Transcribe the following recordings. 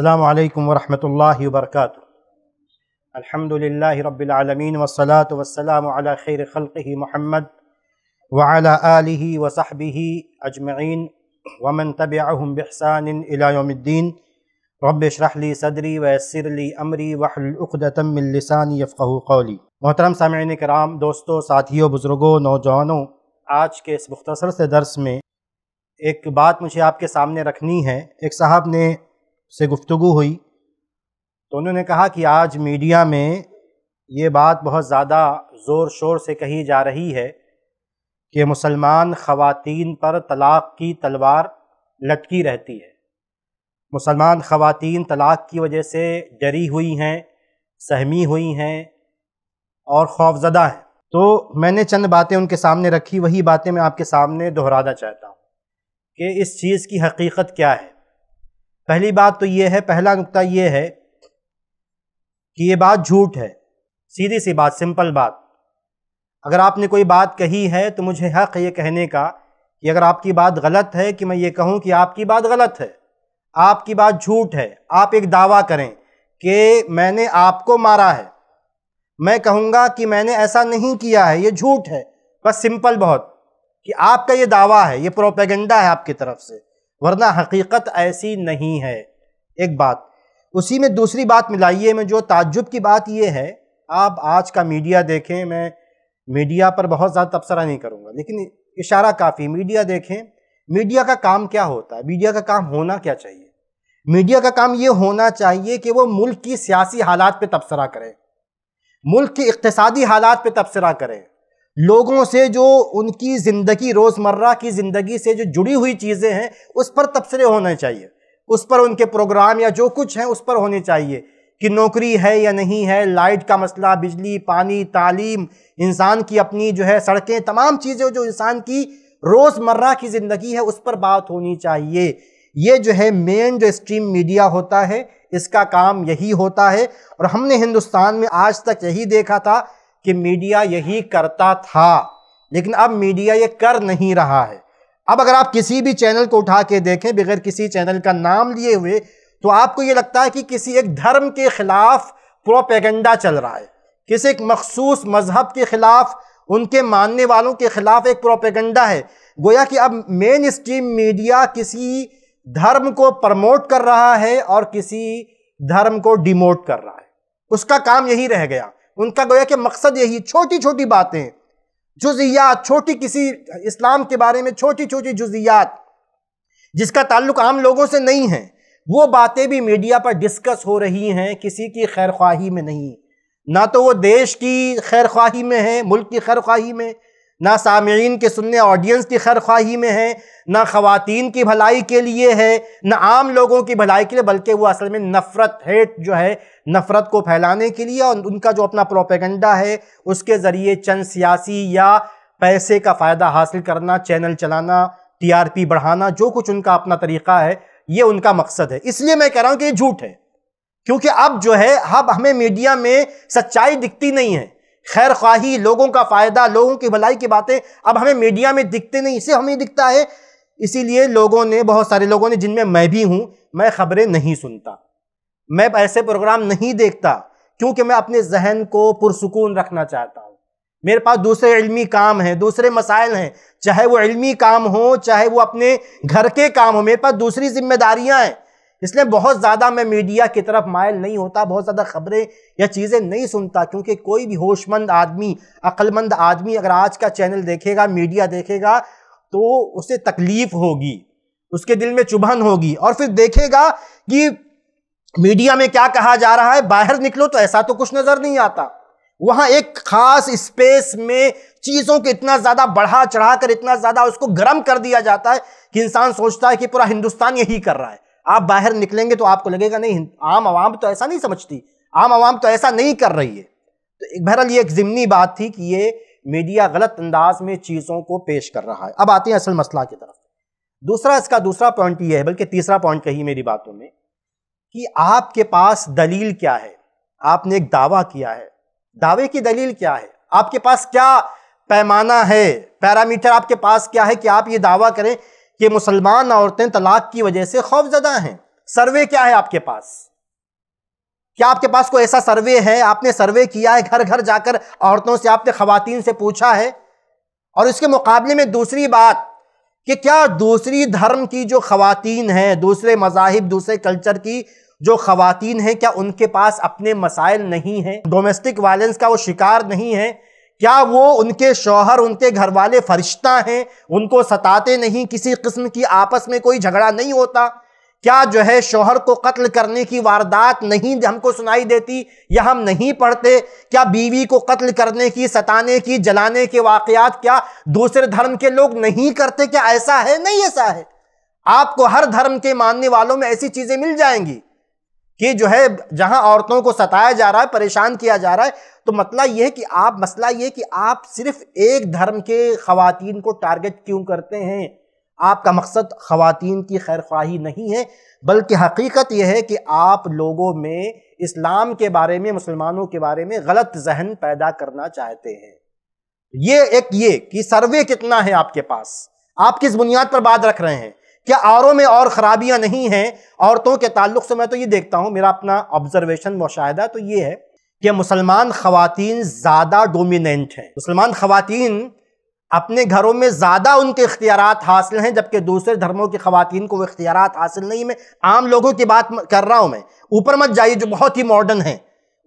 अल्लाम वरहमल वर्क अलहमदिल्ला रबालमीन वसलात वसलाम खैर खल महमद वाला आलि वसाहबी अजमैन वमन तबाहम बहसान इलायोमद्दीन रबशरहली सदरी वसरली अमरी वहलतमिलसानी यफ़ू कौली मोहतरम सामीन कराम दोस्तों साथियों बुज़ुर्गों नौजवानों आज के इस मुख्तसर से दर्स में एक बात मुझे आपके सामने रखनी है एक साहब ने से गुफ्तु हुई तो उन्होंने कहा कि आज मीडिया में ये बात बहुत ज़्यादा ज़ोर शोर से कही जा रही है कि मुसलमान ख़वातीन पर तलाक़ की तलवार लटकी रहती है मुसलमान ख़वातीन तलाक़ की वजह से डरी हुई हैं सहमी हुई हैं और खौफजदा हैं तो मैंने चंद बातें उनके सामने रखी वही बातें मैं आपके सामने दोहराना चाहता हूँ कि इस चीज़ की हकीकत क्या है पहली बात तो ये है पहला नुकता ये है कि ये बात झूठ है सीधी सी बात सिंपल बात अगर आपने कोई बात कही है तो मुझे हक ये कहने का कि अगर आपकी बात गलत है कि मैं ये कहूँ कि आपकी बात गलत है आपकी बात झूठ है आप एक दावा करें कि मैंने आपको मारा है मैं कहूँगा कि मैंने ऐसा नहीं किया है ये झूठ है बस सिंपल बहुत कि आपका ये दावा है ये प्रोपेगेंडा है आपकी तरफ से वरना हकीकत ऐसी नहीं है एक बात उसी में दूसरी बात मिलाइए में जो ताज्जुब की बात यह है आप आज का मीडिया देखें मैं मीडिया पर बहुत ज़्यादा तबसरा नहीं करूँगा लेकिन इशारा काफ़ी मीडिया देखें मीडिया का काम क्या होता है मीडिया का काम होना क्या चाहिए मीडिया का काम ये होना चाहिए कि वो मुल्क की सियासी हालात पे तबसरा करें मुल्क के इकतसादी हालात पे तबसरा करें लोगों से जो उनकी ज़िंदगी रोज़मर्रा की ज़िंदगी से जो जुड़ी हुई चीज़ें हैं उस पर तबसरे होने चाहिए उस पर उनके प्रोग्राम या जो कुछ हैं उस पर होने चाहिए कि नौकरी है या नहीं है लाइट का मसला बिजली पानी तालीम इंसान की अपनी जो है सड़कें तमाम चीज़ें जो इंसान की रोज़मर्रा की ज़िंदगी है उस पर बात होनी चाहिए ये जो है मेन जो स्ट्रीम मीडिया होता है इसका काम यही होता है और हमने हिंदुस्तान में आज तक यही देखा था कि मीडिया यही करता था लेकिन अब मीडिया ये कर नहीं रहा है अब अगर आप किसी भी चैनल को उठा के देखें बगैर किसी चैनल का नाम लिए हुए तो आपको ये लगता है कि किसी एक धर्म के ख़िलाफ़ प्रोपेगेंडा चल रहा है किसी एक मखसूस मजहब के ख़िलाफ़ उनके मानने वालों के ख़िलाफ़ एक प्रोपेगेंडा है गोया कि अब मेन स्ट्रीम मीडिया किसी धर्म को प्रमोट कर रहा है और किसी धर्म को डिमोट कर रहा है उसका काम यही रह गया उनका गोया कि मकसद यही छोटी छोटी बातें जुजियात छोटी किसी इस्लाम के बारे में छोटी छोटी जुजियात जिसका ताल्लुक आम लोगों से नहीं है वो बातें भी मीडिया पर डिस्कस हो रही हैं किसी की खैर में नहीं ना तो वो देश की खैर ख्वाही में है मुल्क की खैर ख्वाही में ना सामीन के सुनने ऑडियंस की खैर ख्वाही में है ना ख़वान की भलाई के लिए है ना आम लोगों की भलाई के लिए बल्कि वो असल में नफ़रत हेट जो है नफ़रत को फैलाने के लिए और उनका जो अपना प्रोपेगेंडा है उसके ज़रिए चंद सियासी या पैसे का फ़ायदा हासिल करना चैनल चलाना टीआरपी बढ़ाना जो कुछ उनका अपना तरीका है ये उनका मकसद है इसलिए मैं कह रहा हूँ कि ये झूठ है क्योंकि अब जो है अब हमें मीडिया में सच्चाई दिखती नहीं है खैर ख्वाही लोगों का फ़ायदा लोगों की भलाई की बातें अब हमें मीडिया में दिखते नहीं इसे हमें दिखता है इसीलिए लोगों ने बहुत सारे लोगों ने जिनमें मैं भी हूँ मैं खबरें नहीं सुनता मैं ऐसे प्रोग्राम नहीं देखता क्योंकि मैं अपने जहन को पुरसकून रखना चाहता हूँ मेरे पास दूसरे इल्मी काम हैं दूसरे मसाइल हैं चाहे वो इल्मी काम हो चाहे वो अपने घर के काम हो मेरे पास दूसरी ज़िम्मेदारियाँ हैं इसलिए बहुत ज़्यादा मैं मीडिया की तरफ मायल नहीं होता बहुत ज़्यादा खबरें या चीज़ें नहीं सुनता क्योंकि कोई भी होशमंद आदमी अक्लमंद आदमी अगर आज का चैनल देखेगा मीडिया देखेगा तो उसे तकलीफ़ होगी उसके दिल में चुभन होगी और फिर देखेगा कि मीडिया में क्या कहा जा रहा है बाहर निकलो तो ऐसा तो कुछ नज़र नहीं आता वहाँ एक खास स्पेस में चीज़ों को इतना ज़्यादा बढ़ा चढ़ा कर इतना ज़्यादा उसको गर्म कर दिया जाता है कि इंसान सोचता है कि पूरा हिंदुस्तान यही कर रहा है आप बाहर निकलेंगे तो आपको लगेगा नहीं आम आवाम तो ऐसा नहीं समझती आम आवाम तो ऐसा नहीं कर रही है तो बहरहाल ये एक ज़िमनी बात थी कि ये मीडिया गलत अंदाज में चीज़ों को पेश कर रहा है अब आते हैं असल मसला की तरफ दूसरा इसका दूसरा पॉइंट ये है बल्कि तीसरा पॉइंट कही मेरी बातों में कि आपके पास दलील क्या है आपने एक दावा किया है दावे की दलील क्या है आपके पास क्या पैमाना है पैरामीटर आपके पास क्या है कि आप ये दावा करें कि मुसलमान औरतें तलाक की वजह से खौफजदा हैं सर्वे क्या है आपके पास क्या आपके पास कोई ऐसा सर्वे है आपने सर्वे किया है घर घर जाकर औरतों से आपने खातन से पूछा है और इसके मुकाबले में दूसरी बात कि क्या दूसरी धर्म की जो खातन हैं दूसरे मजाहिब दूसरे कल्चर की जो खातन हैं क्या उनके पास अपने मसाइल नहीं हैं डोमेस्टिक वायलेंस का वो शिकार नहीं है क्या वो उनके शौहर उनके घर वाले फरिश्ता हैं उनको सताते नहीं किसी किस्म की आपस में कोई झगड़ा नहीं होता क्या जो है शोहर को कत्ल करने की वारदात नहीं हमको सुनाई देती या हम नहीं पढ़ते क्या बीवी को कत्ल करने की सताने की जलाने के वाकयात क्या दूसरे धर्म के लोग नहीं करते क्या ऐसा है नहीं ऐसा है आपको हर धर्म के मानने वालों में ऐसी चीज़ें मिल जाएंगी कि जो है जहां औरतों को सताया जा रहा है परेशान किया जा रहा है तो मतला यह है कि आप मसला यह कि आप सिर्फ एक धर्म के खातन को टारगेट क्यों करते हैं आपका मकसद खातन की खैर ख्वाही नहीं है बल्कि हकीकत यह है कि आप लोगों में इस्लाम के बारे में मुसलमानों के बारे में गलत जहन पैदा करना चाहते हैं ये एक ये कि सर्वे कितना है आपके पास आप किस बुनियाद पर बात रख रहे हैं क्या आरओ में और खराबियां नहीं हैं औरतों के ताल्लुक से मैं तो ये देखता हूँ मेरा अपना ऑब्जर्वेशन मुशाह तो ये है कि मुसलमान खातन ज़्यादा डोमिनेंट हैं मुसलमान खातन अपने घरों में ज़्यादा उनके इख्तियार हासिल हैं जबकि दूसरे धर्मों की खातन को वो इख्तियार हासिल नहीं मैं आम लोगों की बात कर रहा हूँ मैं ऊपर मत जाइए जो बहुत ही मॉडर्न है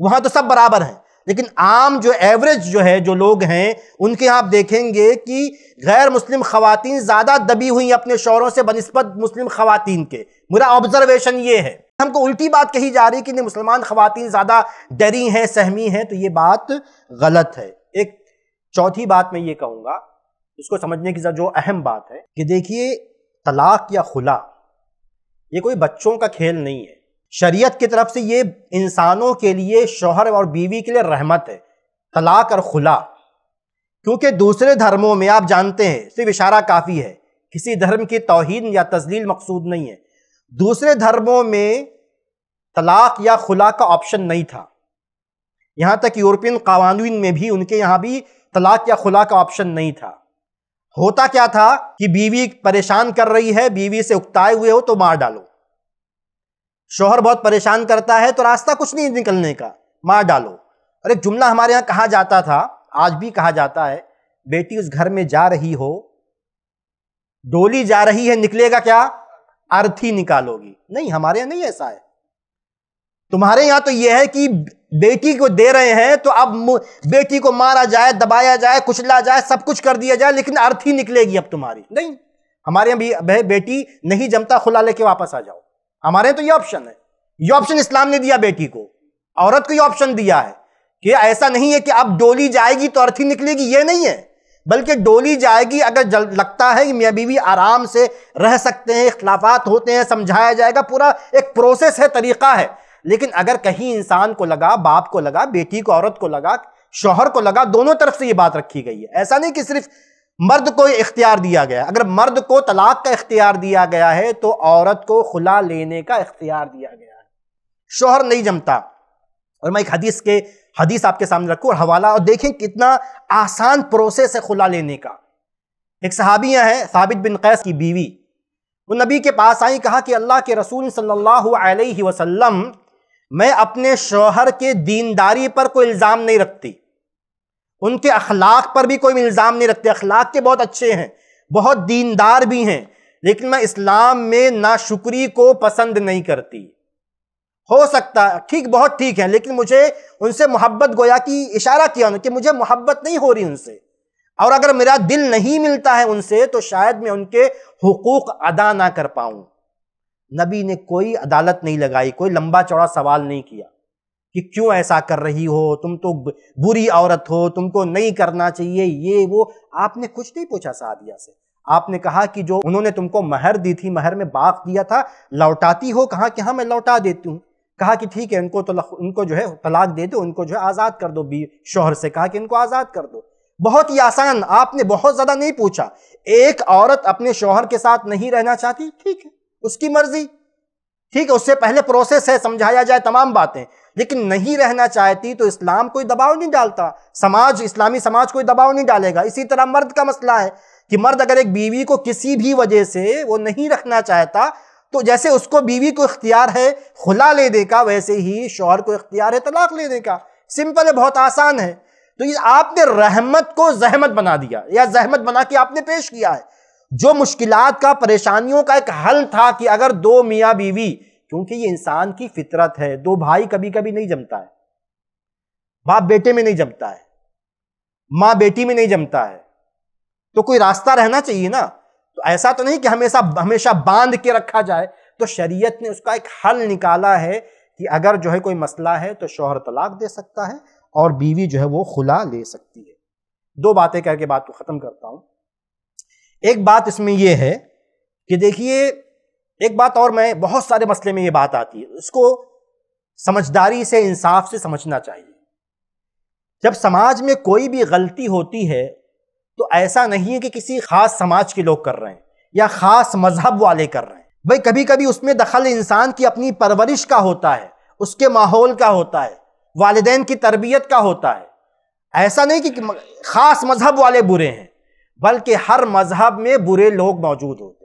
वहाँ तो सब बराबर हैं लेकिन आम जो एवरेज जो है जो लोग हैं उनके आप देखेंगे कि गैर मुस्लिम खातन ज़्यादा दबी हुई अपने शोरों से बनस्बत मुस्लिम खातन के मेरा ऑब्जर्वेशन ये है हमको उल्टी बात कही जा रही है कि नहीं मुसलमान खातन ज़्यादा डरी हैं सहमी हैं तो ये बात गलत है एक चौथी बात मैं ये कहूँगा इसको समझने की जो अहम बात है कि देखिए तलाक या खुला ये कोई बच्चों का खेल नहीं है शरीयत की तरफ से ये इंसानों के लिए शोहर और बीवी के लिए रहमत है तलाक और खुला क्योंकि दूसरे धर्मों में आप जानते हैं सिर्फ इशारा काफ़ी है किसी धर्म की तोहन या तजलील मकसूद नहीं है दूसरे धर्मों में तलाक या खुला का ऑप्शन नहीं था यहाँ तक यूरोपियन कवानीन में भी उनके यहाँ भी तलाक या खुला का ऑप्शन नहीं था होता क्या था कि बीवी परेशान कर रही है बीवी से उकताए हुए हो तो मार डालो शोहर बहुत परेशान करता है तो रास्ता कुछ नहीं निकलने का मार डालो और एक जुमला हमारे यहाँ कहा जाता था आज भी कहा जाता है बेटी उस घर में जा रही हो डोली जा रही है निकलेगा क्या अर्थी निकालोगी नहीं हमारे यहाँ नहीं ऐसा है तुम्हारे यहाँ तो यह है कि बेटी को दे रहे हैं तो अब बेटी को मारा जाए दबाया जाए कुचला जाए सब कुछ कर दिया जाए लेकिन अर्थी निकलेगी अब तुम्हारी नहीं हमारे यहाँ भी बेटी नहीं जमता खुला लेके वापस आ जाओ हमारे तो ये ऑप्शन है ये ऑप्शन इस्लाम ने दिया बेटी को औरत को ये ऑप्शन दिया है कि ऐसा नहीं है कि अब डोली जाएगी तो अर्थी निकलेगी ये नहीं है बल्कि डोली जाएगी अगर जल लगता है कि मियाँ बीवी आराम से रह सकते हैं इख्लाफात होते हैं समझाया जाएगा पूरा एक प्रोसेस है तरीका है लेकिन अगर कहीं इंसान को लगा बाप को लगा बेटी को औरत को लगा शोहर को लगा दोनों तरफ से ये बात रखी गई है ऐसा नहीं कि सिर्फ मर्द को इख्तियार दिया गया अगर मर्द को तलाक का इख्तियार दिया गया है तो औरत को खुला लेने का इख्तियार दिया गया है शोहर नहीं जमता और मैं एक हदीस के हदीस आपके सामने रखूँ और हवाला और देखें कितना आसान प्रोसेस है खुला लेने का एक सहाबियाँ हैं साबित बिन कैस की बीवी वो नबी के पास आई कहा कि अल्लाह के रसूल सल्लल्लाहु अलैहि वसल्लम मैं अपने शोहर के दीनदारी पर कोई इल्ज़ाम नहीं रखती उनके अखलाक पर भी कोई इल्ज़ाम नहीं रखते अखलाक के बहुत अच्छे हैं बहुत दीनदार भी हैं लेकिन मैं इस्लाम में नाशुक्री को पसंद नहीं करती हो सकता है ठीक बहुत ठीक है लेकिन मुझे उनसे मोहब्बत गोया कि इशारा किया उन्होंने कि मुझे मोहब्बत नहीं हो रही उनसे और अगर मेरा दिल नहीं मिलता है उनसे तो शायद मैं उनके हुकूक अदा ना कर पाऊं नबी ने कोई अदालत नहीं लगाई कोई लंबा चौड़ा सवाल नहीं किया कि क्यों ऐसा कर रही हो तुम तो बुरी औरत हो तुमको नहीं करना चाहिए ये वो आपने कुछ नहीं पूछा सादिया से आपने कहा कि जो उन्होंने तुमको महर दी थी महर में बाग दिया था लौटाती हो कहा कि हाँ मैं लौटा देती हूँ कहा कि ठीक है उनको तो उनको जो है तलाक दे दो उनको जो है आज़ाद कर दो बी शोहर से कहा कि इनको आज़ाद कर दो बहुत ही आसान आपने बहुत ज़्यादा नहीं पूछा एक औरत अपने शोहर के साथ नहीं रहना चाहती ठीक है उसकी मर्जी ठीक है उससे पहले प्रोसेस है समझाया जाए तमाम बातें लेकिन नहीं रहना चाहती तो इस्लाम कोई दबाव नहीं डालता समाज इस्लामी समाज कोई दबाव नहीं डालेगा इसी तरह मर्द का मसला है कि मर्द अगर एक बीवी को किसी भी वजह से वो नहीं रखना चाहता तो जैसे उसको बीवी को इख्तियार है खुला लेने का वैसे ही शोहर को इख्तियार है तलाक लेने का सिंपल है बहुत आसान है तो ये आपने रहमत को जहमत बना दिया या जहमत बना के आपने पेश किया है जो मुश्किलात का परेशानियों का एक हल था कि अगर दो मियाँ बीवी क्योंकि ये इंसान की फितरत है दो भाई कभी कभी नहीं जमता है बाप बेटे में नहीं जमता है माँ बेटी में नहीं जमता है तो कोई रास्ता रहना चाहिए ना तो ऐसा तो नहीं कि हमेशा हमेशा बांध के रखा जाए तो शरीयत ने उसका एक हल निकाला है कि अगर जो है कोई मसला है तो शोहर तलाक दे सकता है और बीवी जो है वो खुला ले सकती है दो बातें करके बात को ख़त्म करता हूँ एक बात इसमें यह है कि देखिए एक बात और मैं बहुत सारे मसले में ये बात आती है उसको समझदारी से इंसाफ से समझना चाहिए जब समाज में कोई भी गलती होती है तो ऐसा नहीं है कि किसी खास समाज के लोग कर रहे हैं या खास मजहब वाले कर रहे हैं भाई कभी कभी उसमें दखल इंसान की अपनी परवरिश का होता है उसके माहौल का होता है वालदेन की तरबियत का होता है ऐसा नहीं कि खास मजहब वाले बुरे हैं बल्कि हर मजहब में बुरे लोग मौजूद होते हैं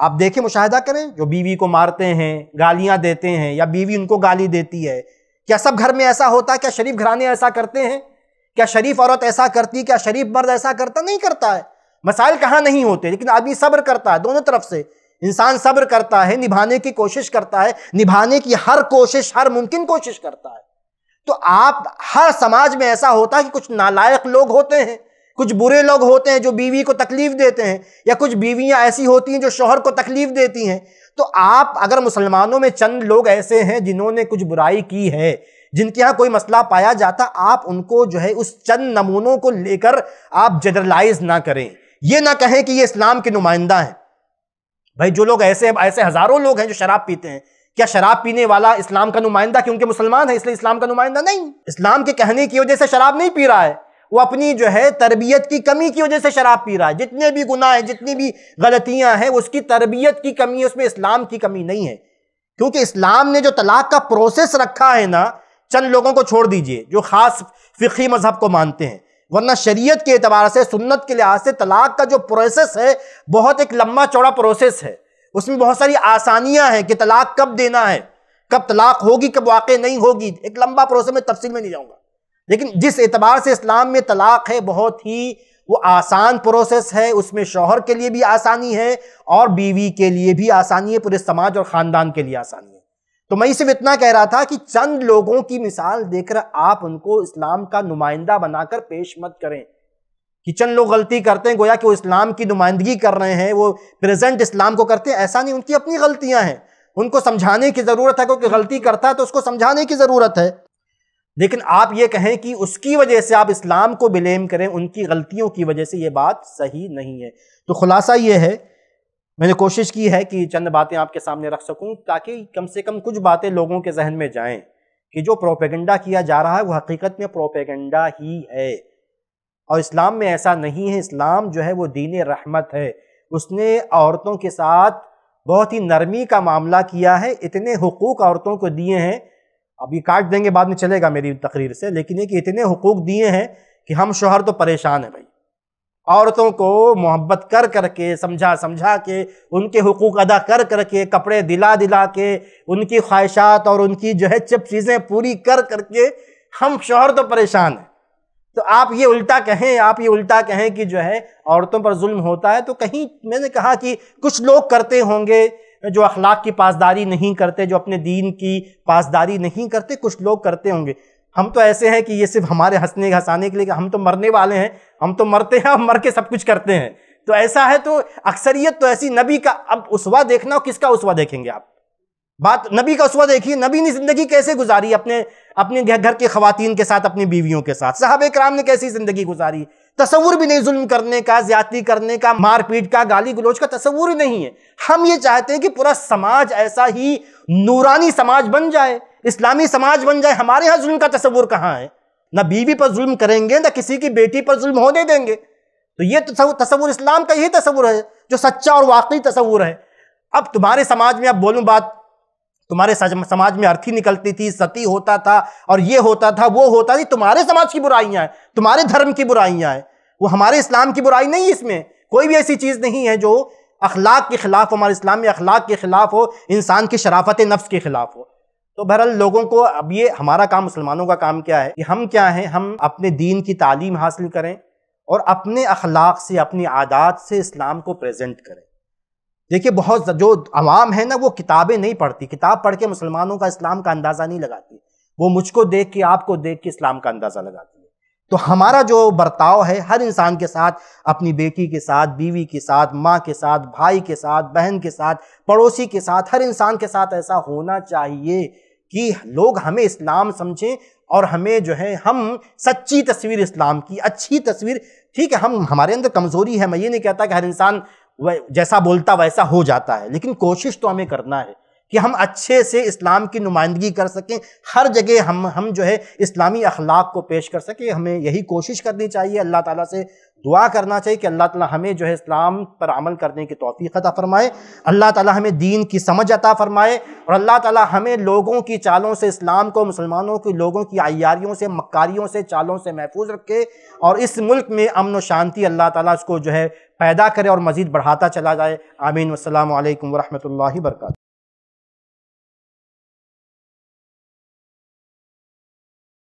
आप देखें मुशाहिदा करें जो बीवी को मारते हैं गालियां देते हैं या बीवी उनको गाली देती है क्या सब घर में ऐसा होता है क्या शरीफ घराने ऐसा करते हैं क्या शरीफ औरत ऐसा करती क्या शरीफ मर्द ऐसा करता नहीं करता है मसाइल कहाँ नहीं होते लेकिन आदमी सब्र करता है दोनों तरफ से इंसान सब्र करता है निभाने की कोशिश करता है निभाने की हर कोशिश हर मुमकिन कोशिश करता है तो आप हर समाज में ऐसा होता है कि कुछ नालायक लोग होते हैं कुछ बुरे लोग होते हैं जो बीवी को तकलीफ देते हैं या कुछ बीवियां ऐसी होती हैं जो शोहर को तकलीफ देती हैं तो आप अगर मुसलमानों में चंद लोग ऐसे हैं जिन्होंने कुछ बुराई की है जिनके यहाँ कोई मसला पाया जाता आप उनको जो है उस चंद नमूनों को लेकर आप जनरलाइज ना करें ये ना कहें कि ये इस्लाम के नुमाइंदा हैं भाई जो लोग ऐसे ऐसे हजारों लोग हैं जो शराब पीते हैं क्या शराब पीने वाला इस्लाम का नुमाइंदा क्योंकि मुसलमान है इसलिए इस्लाम का नुमाइंदा नहीं इस्लाम के कहने की वजह से शराब नहीं पी रहा है वो अपनी जो है तरबियत की कमी की वजह से शराब पी रहा है जितने भी गुनाह हैं जितनी भी गलतियां हैं उसकी तरबियत की कमी है उसमें इस्लाम की कमी नहीं है क्योंकि इस्लाम ने जो तलाक का प्रोसेस रखा है ना चंद लोगों को छोड़ दीजिए जो ख़ास फ़िकी मज़हब को मानते हैं वरना शरीयत के अतबार से सुन्नत के लिहाज से तलाक का जो प्रोसेस है बहुत एक लंबा चौड़ा प्रोसेस है उसमें बहुत सारी आसानियां हैं कि तलाक कब देना है कब तलाक होगी कब वाक़ नहीं होगी एक लंबा प्रोसेस में तफसील में नहीं जाऊँगा लेकिन जिस एतबार से इस्लाम में तलाक है बहुत ही वो आसान प्रोसेस है उसमें शोहर के लिए भी आसानी है और बीवी के लिए भी आसानी है पूरे समाज और ख़ानदान के लिए आसानी है तो मैं सिर्फ इतना कह रहा था कि चंद लोगों की मिसाल देकर आप उनको इस्लाम का नुमाइंदा बनाकर पेश मत करें कि चंद लोग गलती करते हैं गोया कि वो इस्लाम की नुमाइंदगी कर रहे हैं वो प्रेजेंट इस्लाम को करते हैं ऐसा नहीं उनकी अपनी गलतियां हैं उनको समझाने की ज़रूरत है क्योंकि गलती करता है तो उसको समझाने की ज़रूरत है लेकिन आप ये कहें कि उसकी वजह से आप इस्लाम को ब्लेम करें उनकी गलतियों की वजह से ये बात सही नहीं है तो खुलासा ये है मैंने कोशिश की है कि चंद बातें आपके सामने रख सकूं ताकि कम से कम कुछ बातें लोगों के जहन में जाएं कि जो प्रोपेगेंडा किया जा रहा है वो हकीकत में प्रोपेगेंडा ही है और इस्लाम में ऐसा नहीं है इस्लाम जो है वो दीन रहमत है उसने औरतों के साथ बहुत ही नरमी का मामला किया है इतने हकूक़ औरतों को दिए हैं अब ये काट देंगे बाद में चलेगा मेरी तकरीर से लेकिन ये कि इतने हकूक़ दिए हैं कि हम शोहर तो परेशान हैं भाई औरतों को मोहब्बत कर कर के समझा समझा के उनके हकूक़ अदा कर कर के कपड़े दिला दिला के उनकी ख्वाहिशात और उनकी जो है चप चीज़ें पूरी कर कर के हम शोहर तो परेशान हैं तो आप ये उल्टा कहें आप ये उल्टा कहें कि जो है औरतों पर जुल्म होता है तो कहीं मैंने कहा कि कुछ लोग करते होंगे जो अखलाक की पासदारी नहीं करते जो अपने दीन की पासदारी नहीं करते कुछ लोग करते होंगे हम तो ऐसे हैं कि ये सिर्फ हमारे हंसने हंसाने के लिए हम तो मरने वाले हैं हम तो मरते हैं हम मर के सब कुछ करते हैं तो ऐसा है तो अक्सरियत तो ऐसी नबी का अब उसवा देखना हो किसका उसवा देखेंगे आप बात नबी का उसवा देखिए नबी ने जिंदगी कैसे गुजारी अपने अपने घर की खुवान के साथ अपनी बीवियों के साथ साहब कराम ने कैसी जिंदगी गुजारी तस्वूर भी नहीं जुल्म करने का ज्यादा करने का मारपीट का गाली गलोच का तस्वूर ही नहीं है हम ये चाहते हैं कि पूरा समाज ऐसा ही नूरानी समाज बन जाए इस्लामी समाज बन जाए हमारे यहाँ जुल्म का तस्वूर कहाँ है ना बीवी पर जुल्म करेंगे ना किसी की बेटी पर जुल्म होने देंगे तो ये तो तस्वूर इस्लाम का ही तस्वूर है जो सच्चा और वाकई तस्वूर है अब तुम्हारे समाज में अब बोलूँ बात तुम्हारे समाज में अर्थी निकलती थी सती होता था और ये होता था वो होता थी तुम्हारे समाज की बुराइयां हैं तुम्हारे धर्म की बुराइयां हैं वो हमारे इस्लाम की बुराई नहीं है इसमें कोई भी ऐसी चीज़ नहीं है जो अखलाक के खिलाफ हो हमारे इस्लाम में अखलाक के खिलाफ हो इंसान की शराफत नफ्स के खिलाफ हो तो बहरहाल लोगों को अब ये हमारा काम मुसलमानों का काम क्या है कि हम क्या हैं हम अपने दीन की तालीम हासिल करें और अपने अखलाक से अपनी आदात से इस्लाम को प्रेजेंट करें देखिए बहुत जो आवाम है ना वो किताबें नहीं पढ़ती किताब पढ़ के मुसलमानों का इस्लाम का अंदाज़ा नहीं लगाती वो मुझको देख के आपको देख के इस्लाम का अंदाज़ा लगाती है तो हमारा जो बर्ताव है हर इंसान के साथ अपनी बेटी के साथ बीवी के साथ माँ के साथ भाई के साथ बहन के साथ पड़ोसी के साथ हर इंसान के साथ ऐसा होना चाहिए कि लोग हमें इस्लाम समझें और हमें जो है हम सच्ची तस्वीर इस्लाम की अच्छी तस्वीर ठीक है हम हमारे अंदर कमज़ोरी है मैं ये नहीं कहता कि हर इंसान जैसा बोलता वैसा हो जाता है लेकिन कोशिश तो हमें करना है कि हम अच्छे से इस्लाम की नुमाइंदगी कर सकें हर जगह हम हम जो है इस्लामी अखलाक को पेश कर सकें हमें यही कोशिश करनी चाहिए अल्लाह ताला से दुआ करना चाहिए कि अल्लाह ताला हमें जो है इस्लाम पर अमल करने की तोफ़ी अता फ़रमाए अल्लाह ताला हमें दीन की समझ अता फ़रमाए और अल्लाह ताला हमें लोगों की चालों से इस्लाम को मुसलमानों की लोगों की आयारियों से मक्कारियों से चालों से महफूज रखे और इस मुल्क में अमन व शांति अल्लाह ताला उसको जो है पैदा करे और मज़ीद बढ़ाता चला जाए आमीन अल्लाम वरहमल वर्का